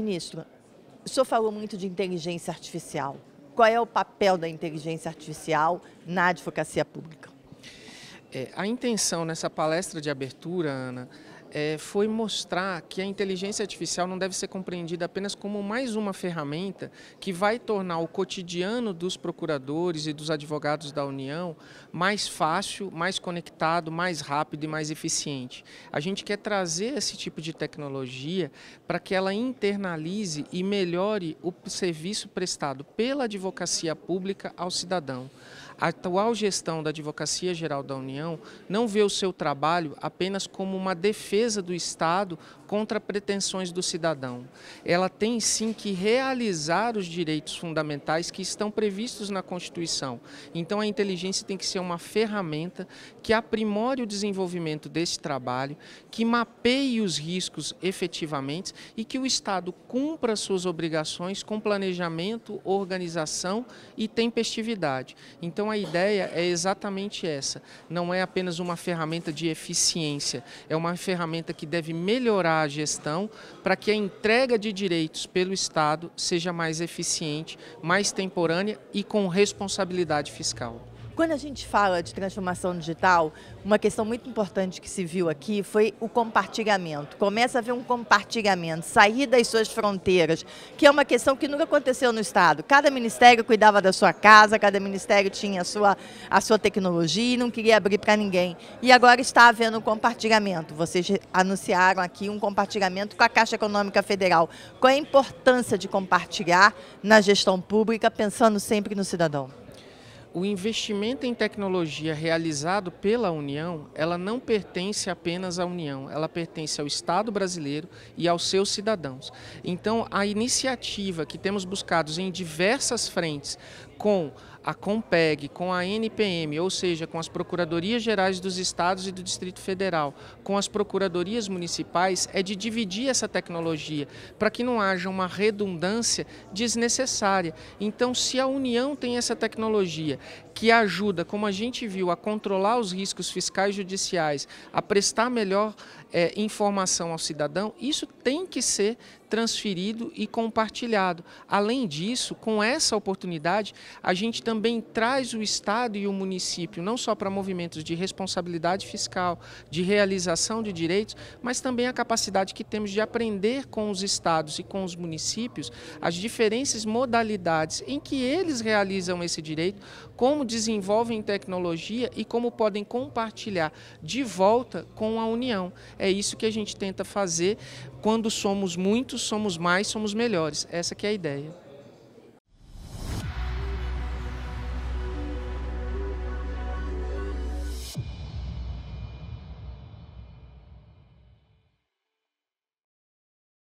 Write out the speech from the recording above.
Ministro, o senhor falou muito de inteligência artificial. Qual é o papel da inteligência artificial na advocacia pública? É, a intenção nessa palestra de abertura, Ana, é, foi mostrar que a inteligência artificial não deve ser compreendida apenas como mais uma ferramenta que vai tornar o cotidiano dos procuradores e dos advogados da União mais fácil, mais conectado, mais rápido e mais eficiente. A gente quer trazer esse tipo de tecnologia para que ela internalize e melhore o serviço prestado pela advocacia pública ao cidadão a atual gestão da Advocacia Geral da União não vê o seu trabalho apenas como uma defesa do Estado contra pretensões do cidadão. Ela tem sim que realizar os direitos fundamentais que estão previstos na Constituição. Então a inteligência tem que ser uma ferramenta que aprimore o desenvolvimento desse trabalho, que mapeie os riscos efetivamente e que o Estado cumpra suas obrigações com planejamento, organização e tempestividade. Então então a ideia é exatamente essa. Não é apenas uma ferramenta de eficiência, é uma ferramenta que deve melhorar a gestão para que a entrega de direitos pelo Estado seja mais eficiente, mais temporânea e com responsabilidade fiscal. Quando a gente fala de transformação digital, uma questão muito importante que se viu aqui foi o compartilhamento. Começa a haver um compartilhamento, sair das suas fronteiras, que é uma questão que nunca aconteceu no Estado. Cada ministério cuidava da sua casa, cada ministério tinha a sua, a sua tecnologia e não queria abrir para ninguém. E agora está havendo um compartilhamento. Vocês anunciaram aqui um compartilhamento com a Caixa Econômica Federal. Qual é a importância de compartilhar na gestão pública, pensando sempre no cidadão? o investimento em tecnologia realizado pela União, ela não pertence apenas à União, ela pertence ao Estado brasileiro e aos seus cidadãos. Então, a iniciativa que temos buscado em diversas frentes com a COMPEG, com a NPM, ou seja, com as Procuradorias Gerais dos Estados e do Distrito Federal, com as Procuradorias Municipais, é de dividir essa tecnologia, para que não haja uma redundância desnecessária. Então, se a União tem essa tecnologia que ajuda, como a gente viu, a controlar os riscos fiscais judiciais, a prestar melhor é, informação ao cidadão, isso tem que ser transferido e compartilhado. Além disso, com essa oportunidade, a gente também também traz o Estado e o município, não só para movimentos de responsabilidade fiscal, de realização de direitos, mas também a capacidade que temos de aprender com os estados e com os municípios as diferentes modalidades em que eles realizam esse direito, como desenvolvem tecnologia e como podem compartilhar de volta com a União. É isso que a gente tenta fazer quando somos muitos, somos mais, somos melhores. Essa que é a ideia.